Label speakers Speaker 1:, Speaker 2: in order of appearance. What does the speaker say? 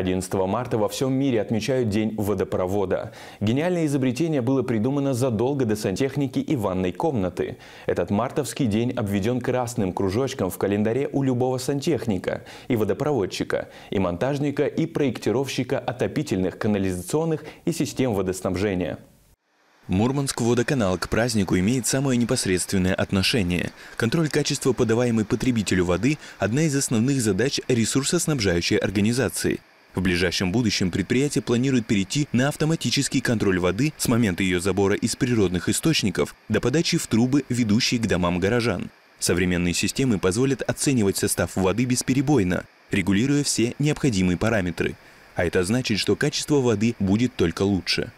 Speaker 1: 11 марта во всем мире отмечают День водопровода. Гениальное изобретение было придумано задолго до сантехники и ванной комнаты. Этот мартовский день обведен красным кружочком в календаре у любого сантехника и водопроводчика, и монтажника, и проектировщика отопительных, канализационных и систем водоснабжения. Мурманск водоканал к празднику имеет самое непосредственное отношение. Контроль качества подаваемой потребителю воды – одна из основных задач ресурсоснабжающей организации. В ближайшем будущем предприятие планирует перейти на автоматический контроль воды с момента ее забора из природных источников до подачи в трубы, ведущие к домам горожан. Современные системы позволят оценивать состав воды бесперебойно, регулируя все необходимые параметры. А это значит, что качество воды будет только лучше.